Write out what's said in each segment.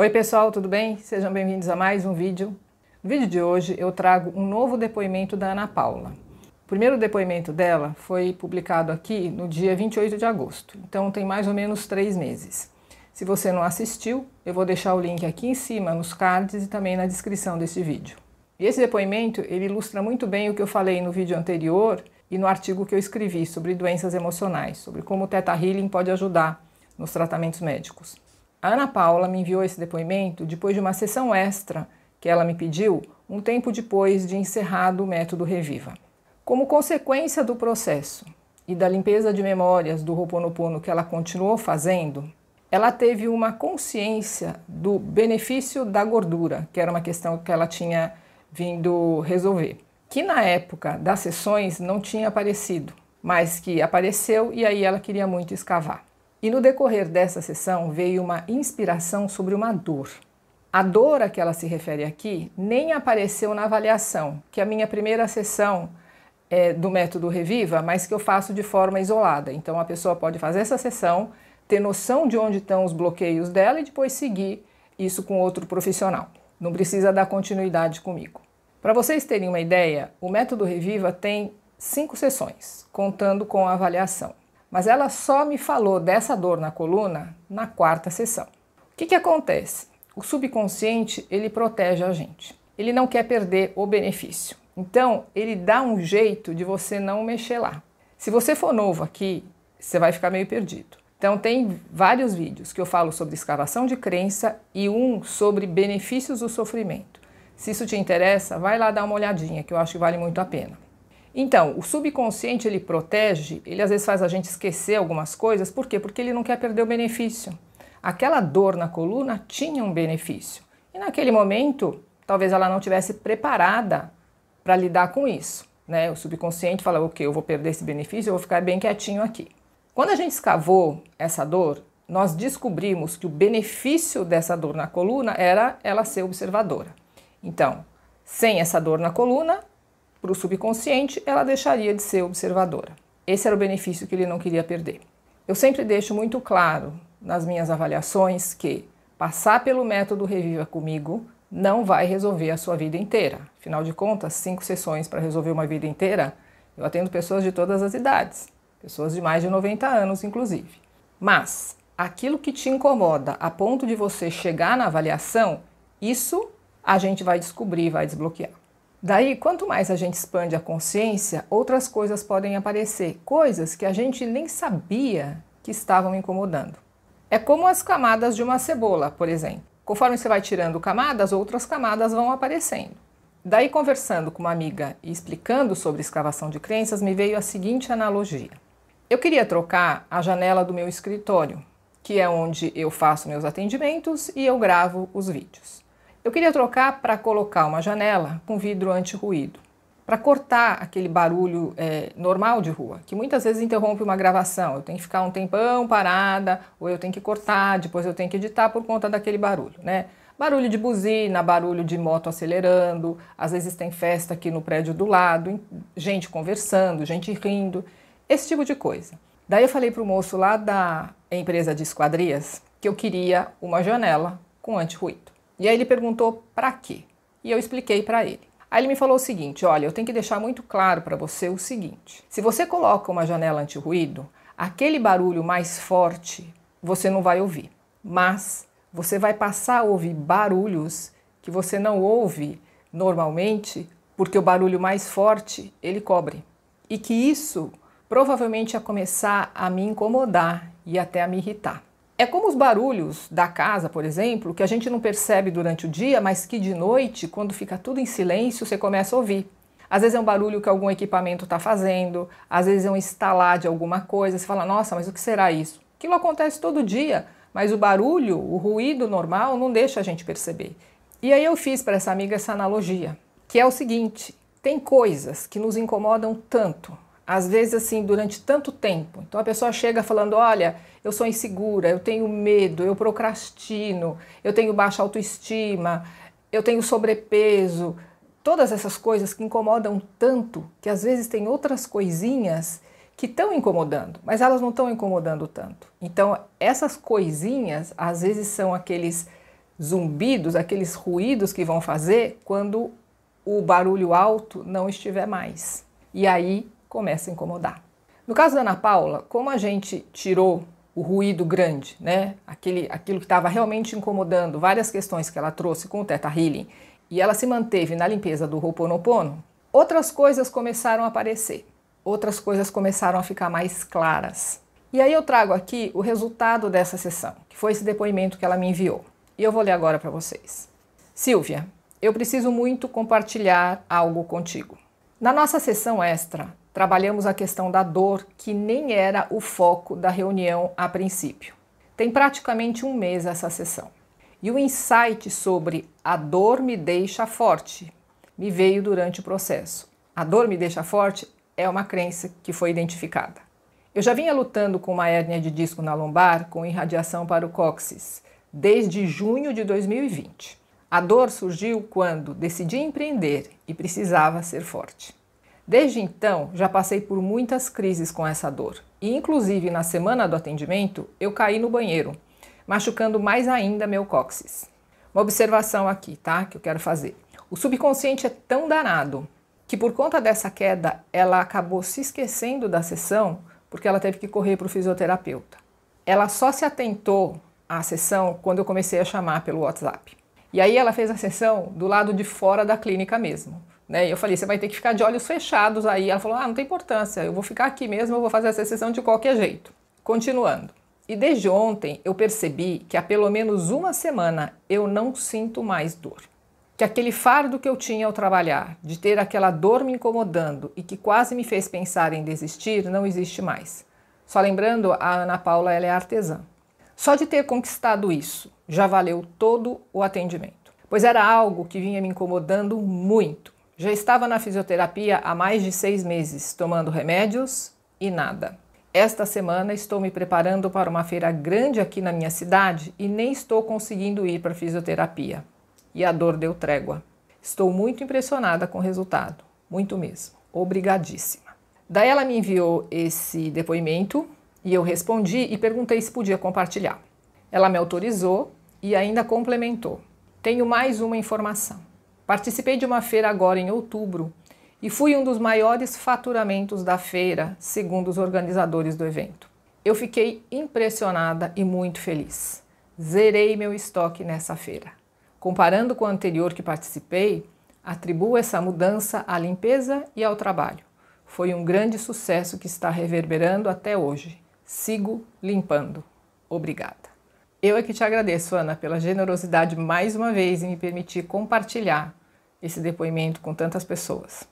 Oi pessoal, tudo bem? Sejam bem-vindos a mais um vídeo. No vídeo de hoje eu trago um novo depoimento da Ana Paula. O primeiro depoimento dela foi publicado aqui no dia 28 de agosto, então tem mais ou menos três meses. Se você não assistiu, eu vou deixar o link aqui em cima nos cards e também na descrição desse vídeo. E esse depoimento ele ilustra muito bem o que eu falei no vídeo anterior e no artigo que eu escrevi sobre doenças emocionais, sobre como o Teta Healing pode ajudar nos tratamentos médicos. A Ana Paula me enviou esse depoimento depois de uma sessão extra que ela me pediu um tempo depois de encerrado o método Reviva. Como consequência do processo e da limpeza de memórias do Roponopono que ela continuou fazendo, ela teve uma consciência do benefício da gordura, que era uma questão que ela tinha vindo resolver, que na época das sessões não tinha aparecido, mas que apareceu e aí ela queria muito escavar. E no decorrer dessa sessão veio uma inspiração sobre uma dor. A dor a que ela se refere aqui nem apareceu na avaliação, que é a minha primeira sessão é, do método Reviva, mas que eu faço de forma isolada. Então a pessoa pode fazer essa sessão, ter noção de onde estão os bloqueios dela e depois seguir isso com outro profissional. Não precisa dar continuidade comigo. Para vocês terem uma ideia, o método Reviva tem cinco sessões, contando com a avaliação mas ela só me falou dessa dor na coluna na quarta sessão. O que, que acontece? O subconsciente ele protege a gente. Ele não quer perder o benefício. Então ele dá um jeito de você não mexer lá. Se você for novo aqui, você vai ficar meio perdido. Então tem vários vídeos que eu falo sobre escavação de crença e um sobre benefícios do sofrimento. Se isso te interessa, vai lá dar uma olhadinha, que eu acho que vale muito a pena. Então, o subconsciente ele protege, ele às vezes faz a gente esquecer algumas coisas, por quê? Porque ele não quer perder o benefício. Aquela dor na coluna tinha um benefício. E naquele momento, talvez ela não tivesse preparada para lidar com isso. Né? O subconsciente fala: ok, eu vou perder esse benefício, eu vou ficar bem quietinho aqui. Quando a gente escavou essa dor, nós descobrimos que o benefício dessa dor na coluna era ela ser observadora. Então, sem essa dor na coluna, para o subconsciente, ela deixaria de ser observadora. Esse era o benefício que ele não queria perder. Eu sempre deixo muito claro nas minhas avaliações que passar pelo método Reviva Comigo não vai resolver a sua vida inteira. Afinal de contas, cinco sessões para resolver uma vida inteira, eu atendo pessoas de todas as idades, pessoas de mais de 90 anos, inclusive. Mas aquilo que te incomoda a ponto de você chegar na avaliação, isso a gente vai descobrir, vai desbloquear. Daí, quanto mais a gente expande a consciência, outras coisas podem aparecer, coisas que a gente nem sabia que estavam incomodando. É como as camadas de uma cebola, por exemplo. Conforme você vai tirando camadas, outras camadas vão aparecendo. Daí, conversando com uma amiga e explicando sobre escavação de crenças, me veio a seguinte analogia. Eu queria trocar a janela do meu escritório, que é onde eu faço meus atendimentos e eu gravo os vídeos. Eu queria trocar para colocar uma janela com vidro anti-ruído, para cortar aquele barulho é, normal de rua, que muitas vezes interrompe uma gravação. Eu tenho que ficar um tempão parada, ou eu tenho que cortar, depois eu tenho que editar por conta daquele barulho, né? Barulho de buzina, barulho de moto acelerando, às vezes tem festa aqui no prédio do lado, gente conversando, gente rindo, esse tipo de coisa. Daí eu falei para o moço lá da empresa de esquadrias que eu queria uma janela com anti-ruído. E aí ele perguntou para quê? E eu expliquei para ele. Aí ele me falou o seguinte: olha, eu tenho que deixar muito claro para você o seguinte: se você coloca uma janela anti-ruído, aquele barulho mais forte você não vai ouvir, mas você vai passar a ouvir barulhos que você não ouve normalmente, porque o barulho mais forte ele cobre. E que isso provavelmente ia começar a me incomodar e até a me irritar. É como os barulhos da casa, por exemplo, que a gente não percebe durante o dia, mas que de noite, quando fica tudo em silêncio, você começa a ouvir. Às vezes é um barulho que algum equipamento está fazendo, às vezes é um estalar de alguma coisa, você fala, nossa, mas o que será isso? Aquilo acontece todo dia, mas o barulho, o ruído normal, não deixa a gente perceber. E aí eu fiz para essa amiga essa analogia, que é o seguinte: tem coisas que nos incomodam tanto, às vezes assim, durante tanto tempo. Então a pessoa chega falando: "Olha, eu sou insegura, eu tenho medo, eu procrastino, eu tenho baixa autoestima, eu tenho sobrepeso". Todas essas coisas que incomodam tanto, que às vezes tem outras coisinhas que estão incomodando, mas elas não estão incomodando tanto. Então, essas coisinhas às vezes são aqueles zumbidos, aqueles ruídos que vão fazer quando o barulho alto não estiver mais. E aí começa a incomodar. No caso da Ana Paula, como a gente tirou o ruído grande, né? Aquele, aquilo que estava realmente incomodando, várias questões que ela trouxe com o Teta Healing, e ela se manteve na limpeza do Ho'oponopono, outras coisas começaram a aparecer, outras coisas começaram a ficar mais claras. E aí eu trago aqui o resultado dessa sessão, que foi esse depoimento que ela me enviou. E eu vou ler agora para vocês. Silvia, eu preciso muito compartilhar algo contigo. Na nossa sessão extra, trabalhamos a questão da dor, que nem era o foco da reunião a princípio. Tem praticamente um mês essa sessão. E o insight sobre a dor me deixa forte me veio durante o processo. A dor me deixa forte é uma crença que foi identificada. Eu já vinha lutando com uma hérnia de disco na lombar com irradiação para o cóccix desde junho de 2020. A dor surgiu quando decidi empreender e precisava ser forte. Desde então, já passei por muitas crises com essa dor. E inclusive na semana do atendimento, eu caí no banheiro, machucando mais ainda meu cóccix. Uma observação aqui, tá? Que eu quero fazer. O subconsciente é tão danado que por conta dessa queda, ela acabou se esquecendo da sessão porque ela teve que correr para o fisioterapeuta. Ela só se atentou à sessão quando eu comecei a chamar pelo WhatsApp. E aí ela fez a sessão do lado de fora da clínica mesmo. Né? E eu falei, você vai ter que ficar de olhos fechados aí. Ela falou, ah, não tem importância, eu vou ficar aqui mesmo, eu vou fazer essa sessão de qualquer jeito. Continuando. E desde ontem eu percebi que há pelo menos uma semana eu não sinto mais dor. Que aquele fardo que eu tinha ao trabalhar, de ter aquela dor me incomodando e que quase me fez pensar em desistir, não existe mais. Só lembrando, a Ana Paula ela é artesã. Só de ter conquistado isso já valeu todo o atendimento, pois era algo que vinha me incomodando muito já estava na fisioterapia há mais de seis meses, tomando remédios e nada. Esta semana estou me preparando para uma feira grande aqui na minha cidade e nem estou conseguindo ir para fisioterapia. E a dor deu trégua. Estou muito impressionada com o resultado, muito mesmo. Obrigadíssima. Daí ela me enviou esse depoimento e eu respondi e perguntei se podia compartilhar. Ela me autorizou e ainda complementou. Tenho mais uma informação. Participei de uma feira agora em outubro e fui um dos maiores faturamentos da feira, segundo os organizadores do evento. Eu fiquei impressionada e muito feliz. Zerei meu estoque nessa feira. Comparando com o anterior que participei, atribuo essa mudança à limpeza e ao trabalho. Foi um grande sucesso que está reverberando até hoje. Sigo limpando. Obrigada. Eu é que te agradeço, Ana, pela generosidade mais uma vez em me permitir compartilhar esse depoimento com tantas pessoas.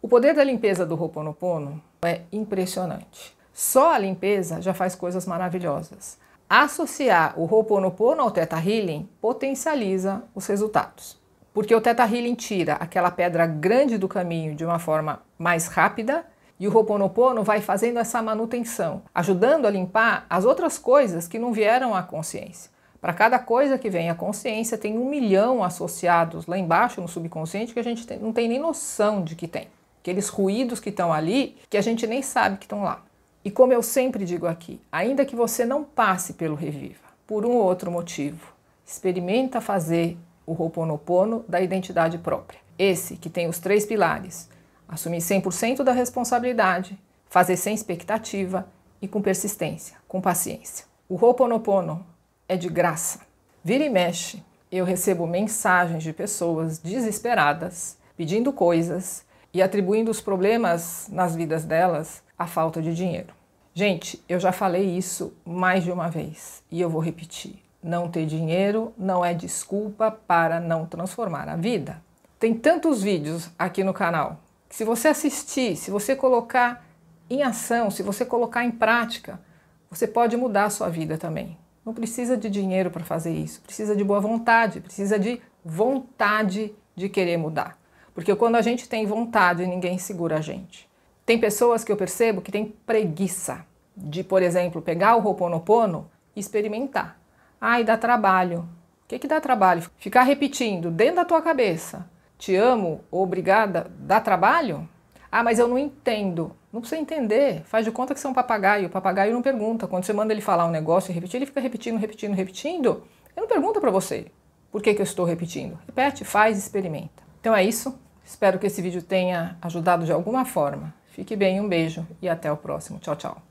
O poder da limpeza do Ho'oponopono é impressionante. Só a limpeza já faz coisas maravilhosas. Associar o Ho'oponopono ao Theta Healing potencializa os resultados. Porque o Theta Healing tira aquela pedra grande do caminho de uma forma mais rápida e o Ho'oponopono vai fazendo essa manutenção, ajudando a limpar as outras coisas que não vieram à consciência. Para cada coisa que vem à consciência, tem um milhão associados lá embaixo no subconsciente que a gente não tem nem noção de que tem. Aqueles ruídos que estão ali que a gente nem sabe que estão lá. E como eu sempre digo aqui, ainda que você não passe pelo Reviva, por um ou outro motivo, experimenta fazer o Ho'oponopono da identidade própria. Esse que tem os três pilares: Assumir 100% da responsabilidade, fazer sem expectativa e com persistência, com paciência. O Ho'oponopono é de graça. Vira e mexe, eu recebo mensagens de pessoas desesperadas, pedindo coisas e atribuindo os problemas nas vidas delas à falta de dinheiro. Gente, eu já falei isso mais de uma vez e eu vou repetir. Não ter dinheiro não é desculpa para não transformar a vida. Tem tantos vídeos aqui no canal se você assistir, se você colocar em ação, se você colocar em prática, você pode mudar a sua vida também. Não precisa de dinheiro para fazer isso, precisa de boa vontade, precisa de vontade de querer mudar. Porque quando a gente tem vontade, ninguém segura a gente. Tem pessoas que eu percebo que têm preguiça de, por exemplo, pegar o Roponopono e experimentar. Ai, dá trabalho. O que, que dá trabalho? Ficar repetindo dentro da tua cabeça te amo, obrigada, dá trabalho? Ah, mas eu não entendo. Não precisa entender. Faz de conta que você é um papagaio. O papagaio não pergunta. Quando você manda ele falar um negócio e repetir, ele fica repetindo, repetindo, repetindo. Ele não pergunta para você por que, que eu estou repetindo. Repete, faz, experimenta. Então é isso. Espero que esse vídeo tenha ajudado de alguma forma. Fique bem, um beijo e até o próximo. Tchau, tchau.